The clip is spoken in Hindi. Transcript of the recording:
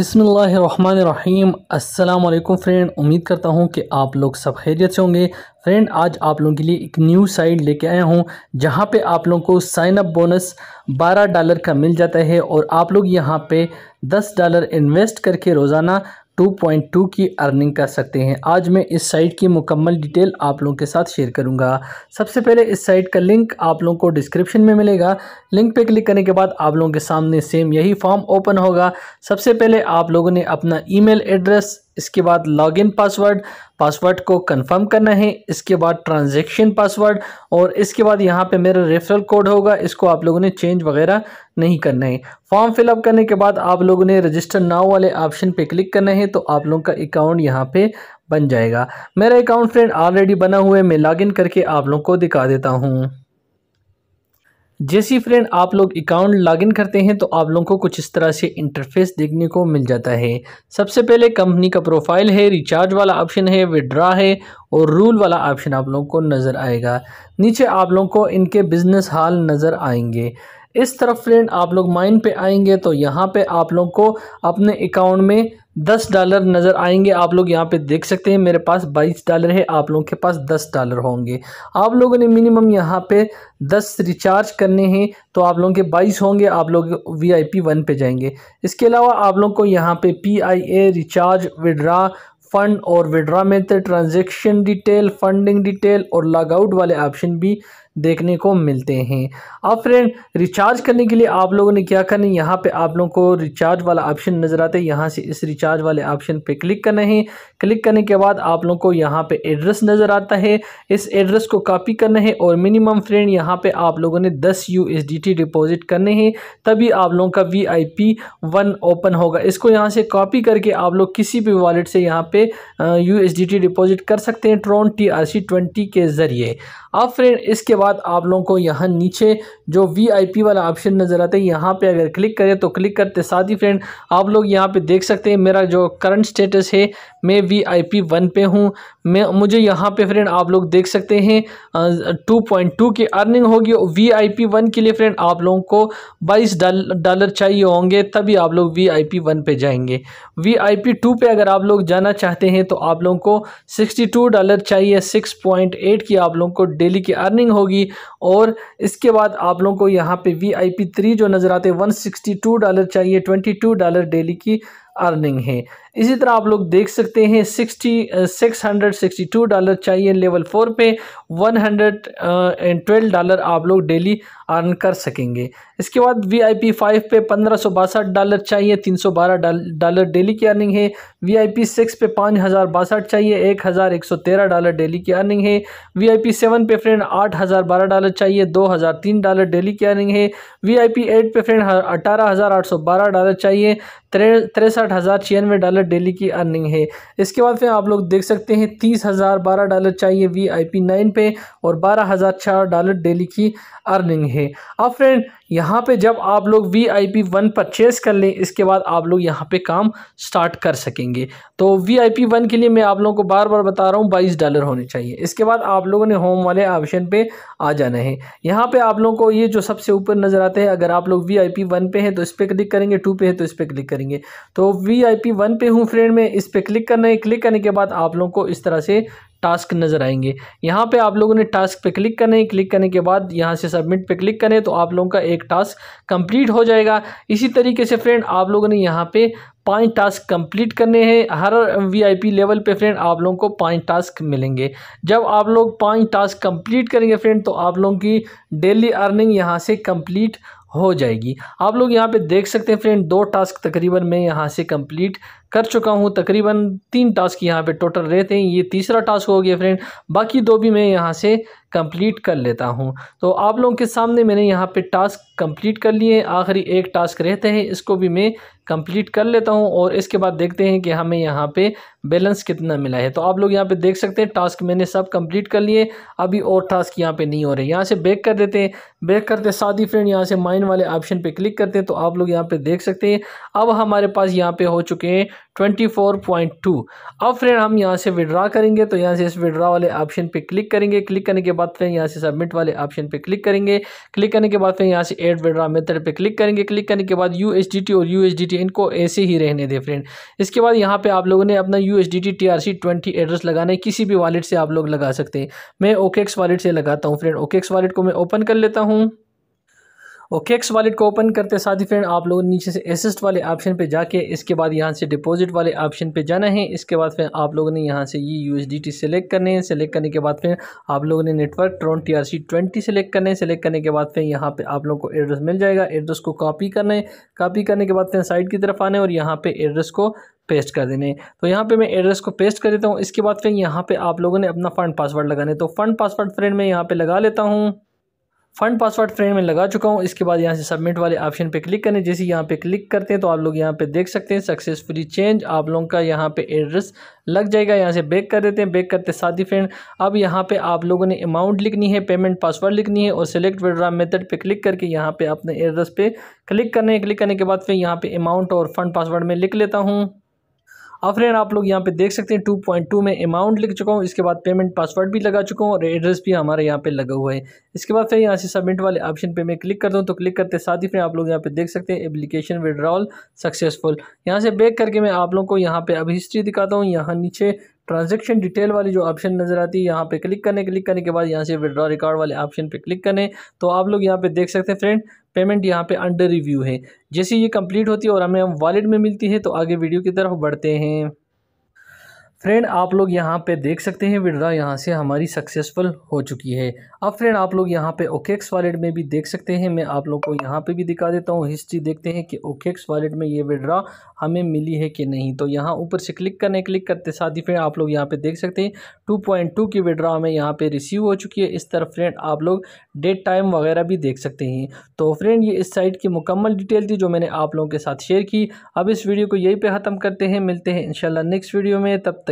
अस्सलाम अल्लाम फ्रेंड उम्मीद करता हूँ कि आप लोग सब खैरियत से होंगे फ्रेंड आज आप लोगों के लिए एक न्यू साइट लेके आया हूँ जहाँ पे आप लोगों को साइन अप बोनस 12 डॉलर का मिल जाता है और आप लोग यहाँ पे 10 डॉलर इन्वेस्ट करके रोज़ाना 2.2 की अर्निंग कर सकते हैं आज मैं इस साइट की मुकम्मल डिटेल आप लोगों के साथ शेयर करूंगा सबसे पहले इस साइट का लिंक आप लोगों को डिस्क्रिप्शन में मिलेगा लिंक पे क्लिक करने के बाद आप लोगों के सामने सेम यही फॉर्म ओपन होगा सबसे पहले आप लोगों ने अपना ईमेल एड्रेस इसके बाद लॉगिन पासवर्ड पासवर्ड को कंफर्म करना है इसके बाद ट्रांजैक्शन पासवर्ड और इसके बाद यहाँ पे मेरा रेफरल कोड होगा इसको आप लोगों ने चेंज वगैरह नहीं करना है फॉर्म फिलअप करने के बाद आप लोगों ने रजिस्टर नाव वाले ऑप्शन पे क्लिक करना है तो आप लोगों का अकाउंट यहाँ पे बन जाएगा मेरा अकाउंट फ्रेंड ऑलरेडी बना हुआ है मैं इन करके आप लोगों को दिखा देता हूँ जैसे फ्रेंड आप लोग अकाउंट लॉगिन करते हैं तो आप लोगों को कुछ इस तरह से इंटरफेस देखने को मिल जाता है सबसे पहले कंपनी का प्रोफाइल है रिचार्ज वाला ऑप्शन है विड्रा है और रूल वाला ऑप्शन आप लोगों को नज़र आएगा नीचे आप लोगों को इनके बिज़नेस हाल नज़र आएंगे इस तरफ फ्रेंड आप लोग माइन पे आएंगे तो यहाँ पे आप लोग को अपने अकाउंट में दस डॉलर नज़र आएंगे आप लोग यहाँ पे देख सकते हैं मेरे पास बाईस डॉलर है आप लोगों के पास दस डॉलर होंगे आप लोगों ने मिनिमम यहाँ पे दस रिचार्ज करने हैं तो आप लोगों के बाईस होंगे आप लोग वी आई पी वन पे जाएंगे इसके अलावा आप लोगों को यहाँ पे P I A recharge withdraw fund और withdraw method transaction detail funding detail और लॉगआउट वाले ऑप्शन भी देखने को मिलते हैं अब फ्रेंड रिचार्ज करने के लिए आप लोगों ने क्या करना है यहाँ पे आप लोगों को रिचार्ज वाला ऑप्शन नज़र आता है यहाँ से इस रिचार्ज वाले ऑप्शन पे क्लिक करना है क्लिक करने के बाद आप लोगों को यहाँ पे एड्रेस नज़र आता है इस एड्रेस को कॉपी करना है और मिनिमम फ्रेंड यहाँ पर आप लोगों ने दस यू डिपॉज़िट करने हैं तभी आप लोगों का वी आई वन ओपन होगा इसको यहाँ से कॉपी करके आप लोग किसी भी वॉलेट से यहाँ पर यू डिपॉज़िट कर सकते हैं ट्रॉन टी आर के ज़रिए अब फ्रेंड इसके बाद आप लोगों को यहाँ नीचे जो वी वाला ऑप्शन नज़र आता है यहाँ पे अगर क्लिक करें तो क्लिक करते साथ ही फ्रेंड आप लोग यहाँ पे देख सकते हैं मेरा जो करंट स्टेटस है मैं वी आई पी वन पे हूँ मैं मुझे यहाँ पे फ्रेंड आप लोग देख सकते हैं टू पॉइंट टू की अर्निंग होगी वी आई पी वन के लिए फ्रेंड आप लोगों को बाईस डॉलर चाहिए होंगे तभी आप लोग वी आई पी वन पे जाएंगे वी आई पी टू पर अगर आप लोग जाना चाहते हैं तो आप लोगों को सिक्सटी टू डॉलर चाहिए सिक्स पॉइंट एट की आप लोगों को डेली की अर्निंग होगी और इसके बाद आप लोगों को यहाँ पे वी आई पी थ्री जो नज़र आते हैं वन सिक्सटी टू डॉलर चाहिए ट्वेंटी टू डॉलर डेली की अर्निंग है इसी तरह आप लोग देख सकते हैं sixty six hundred sixty two dollar चाहिए लेवल फोर पे one hundred and twelve dollar आप लोग डेली अर्न कर सकेंगे इसके बाद वी आई पी फाइव पे पंद्रह सौ बासठ डॉलर चाहिए तीन सौ बारह डॉलर डेली की अर्निंग है वी आई पी सिक्स पे पाँच हज़ार बासठ चाहिए एक हज़ार एक सौ तेरह डॉलर डेली की अर्निंग है वी आई पी सेवन पे फ्रेंड आठ हज़ार बारह डॉलर चाहिए दो हज़ार तीन डॉलर डेली की अर्निंग है वी आई पी एट पे फ्रेंड अठारह हज़ार आठ सौ बारह डॉलर चाहिए तिरसठ हज़ार छियानवे डॉलर डॉलर डेली की अर्निंग है इसके बाद फिर आप लोग देख सकते हैं तीस हज़ार बारह डॉलर चाहिए वी आई पी नाइन पे और बारह हज़ार चार डॉलर डेली की अर्निंग है अब फ्रेंड यहाँ पे जब आप लोग V I P one purchase कर लें इसके बाद आप लोग यहाँ पे काम स्टार्ट कर सकेंगे तो वी आई पी वन के लिए मैं आप लोगों को बार बार बता रहा हूँ बाईस डॉलर होने चाहिए इसके बाद आप लोगों ने होम वाले ऑप्शन पे आ जाना है यहाँ पे आप लोगों को ये जो सबसे ऊपर नज़र आते हैं अगर आप लोग वी आई पी वन पे हैं तो इस पर क्लिक करेंगे टू पे है तो इस पर क्लिक करेंगे तो वी आई पी वन पे हूँ फ्रेंड में इस पर क्लिक करना है क्लिक करने के बाद आप लोगों को इस तरह से टास्क नज़र आएंगे यहाँ पे आप लोगों ने टास्क पे क्लिक करने क्लिक करने के बाद यहाँ से सबमिट पे क्लिक करें तो आप लोगों का एक टास्क कंप्लीट हो जाएगा इसी तरीके से फ्रेंड आप लोगों ने यहाँ पे पांच टास्क कंप्लीट करने हैं हर वीआईपी लेवल पे फ्रेंड आप लोगों को पांच टास्क मिलेंगे जब आप लोग पांच टास्क कंप्लीट करेंगे फ्रेंड तो आप लोगों की डेली अर्निंग यहाँ से कम्प्लीट हो जाएगी आप लोग यहाँ पे देख सकते हैं फ्रेंड दो टास्क तकरीबन मैं यहाँ से कंप्लीट कर चुका हूँ तकरीबन तीन टास्क यहाँ पे टोटल रहते हैं ये तीसरा टास्क हो गया फ्रेंड बाकी दो भी मैं यहाँ से कंप्लीट कर लेता हूँ तो आप लोगों के सामने मैंने यहाँ पे टास्क कंप्लीट कर लिए आखिरी एक टास्क रहते हैं इसको भी मैं कंप्लीट कर लेता हूँ और इसके बाद देखते हैं कि हमें यहाँ पे बैलेंस कितना मिला है तो आप लोग यहाँ पे देख सकते हैं टास्क मैंने सब कंप्लीट कर लिए अभी और टास्क यहाँ पे नहीं हो रहे यहाँ से बैक कर देते हैं बैक करते साथ ही फ्रेंड यहाँ से माइन वाले ऑप्शन पे क्लिक करते हैं तो आप लोग यहाँ पे देख सकते हैं अब हमारे पास यहाँ पे हो चुके हैं ट्वेंटी फोर पॉइंट टू अब फ्रेंड हम यहाँ से विड्रा करेंगे तो यहाँ से इस विड्रा वाले ऑप्शन पे क्लिक करेंगे क्लिक करने के बाद फ्रेंड यहाँ से सबमिट वाले ऑप्शन पे क्लिक करेंगे क्लिक करने के बाद फ्रेंड यहाँ से एड विड्रा मेथड पे क्लिक करेंगे क्लिक करने के बाद यू और यू इनको ऐसे ही रहने दें फ्रेंड इसके बाद यहाँ पर आप लोगों ने अपना यू एस एड्रेस लगाना है किसी भी वालेट से आप लोग लगा सकते हैं मैं ओकेक्स वालेट से लगाता हूँ फ्रेंड ओकेक्स वालेट को मैं ओपन कर लेता हूँ ओके एक्स वालेट को ओपन करते साथ ही फ्रेंड आप लोगों नीचे से असिस्ट वाले ऑप्शन पे जाके इसके बाद यहाँ से डिपॉजिट वाले ऑप्शन पे जाना है इसके बाद फिर आप लोगों ने यहाँ से ये यूएसडीटी सेलेक्ट करने हैं सेलेक्ट करने के बाद फिर आप लोगों ने network Tron T R C twenty select करने सेलेक्ट करने के बाद फिर यहाँ पर आप लोगों को एड्रेस मिल जाएगा एड्रेस को कॉपी करना है कॉपी करने के बाद फिर साइड की तरफ आने और यहाँ पर एड्रेस को पेस्ट कर देने तो यहाँ पे मैं एड्रेस को पेस्ट कर देता हूँ इसके बाद फिर यहाँ पे आप लोगों ने अपना फ़ंड पासवर्ड लगाने तो फ़ंड पासवर्ड फ्रेंड मैं यहाँ पे लगा लेता हूँ फंड पासवर्ड फ्रेम में लगा चुका हूँ इसके बाद यहाँ से सबमिट वाले ऑप्शन पे क्लिक करें जैसे यहाँ पे क्लिक करते हैं तो आप लोग यहाँ पे देख सकते हैं सक्सेसफुली चेंज आप लोगों का यहाँ पे एड्रेस लग जाएगा यहाँ से बैक कर देते हैं बैक करते साथ ही फ्रेंड अब यहाँ पे आप लोगों ने अमाउंट लिखनी है पेमेंट पासवर्ड लिखनी है और सिलेक्ट विड्रा मेथड पे क्लिक करके यहाँ पे अपने एड्रेस पे क्लिक करने क्लिक करने के बाद फिर यहाँ पे अमाउंट और फंड पासवर्ड में लिख लेता हूँ अब फ्रेंड आप लोग यहाँ पे देख सकते हैं टू पॉइंट टू में अमाउंट लिख चुका हूँ इसके बाद पेमेंट पासवर्ड भी लगा चुका हूँ और एड्रेस भी हमारे यहाँ पे लगा हुआ है इसके बाद फिर यहाँ से सबमिट वाले ऑप्शन पे मैं क्लिक करता हूँ तो क्लिक करते साथ ही फ्रेंड आप लोग यहाँ पे देख सकते हैं एप्लीकेशन विड्रॉल सक्सेसफुल यहाँ से बैक करके मैं आप लोग को यहाँ पे अब हिस्ट्री दिखाता हूँ यहाँ नीचे ट्रांजेक्शन डिटेल वाली जो ऑप्शन नज़र आती है यहाँ पे क्लिक करने क्लिक करने के बाद यहाँ से विड्रॉ रिकॉर्ड वाले ऑप्शन पे क्लिक करें तो आप लोग यहाँ पे देख सकते हैं फ्रेंड पेमेंट यहाँ पे अंडर रिव्यू है जैसे ये कंप्लीट होती है और हमें वॉलेट में मिलती है तो आगे वीडियो की तरफ बढ़ते हैं फ्रेंड आप लोग यहाँ पे देख सकते हैं विड्रा यहाँ से हमारी सक्सेसफुल हो चुकी है अब फ्रेंड आप लोग यहाँ पे ओकेक्स वॉलेट में भी देख सकते हैं मैं आप लोग को यहाँ पे भी दिखा देता हूँ हिस्ट्री देखते हैं कि ओकेक्स वॉलेट में ये विड्रा हमें मिली है कि नहीं तो यहाँ ऊपर से क्लिक करने क्लिक करते साथ ही फ्रेंड आप लोग यहाँ पर देख सकते हैं टू की विड्रा हमें यहाँ पर रिसीव हो चुकी है इस तरफ फ्रेंड आप लोग डेट टाइम वगैरह भी देख सकते हैं तो फ्रेंड ये इस साइट की मुकम्मल डिटेल थी जो मैंने आप लोगों के साथ शेयर की अब इस वीडियो को यहीं पर ख़त्म करते हैं मिलते हैं इन नेक्स्ट वीडियो में तब तक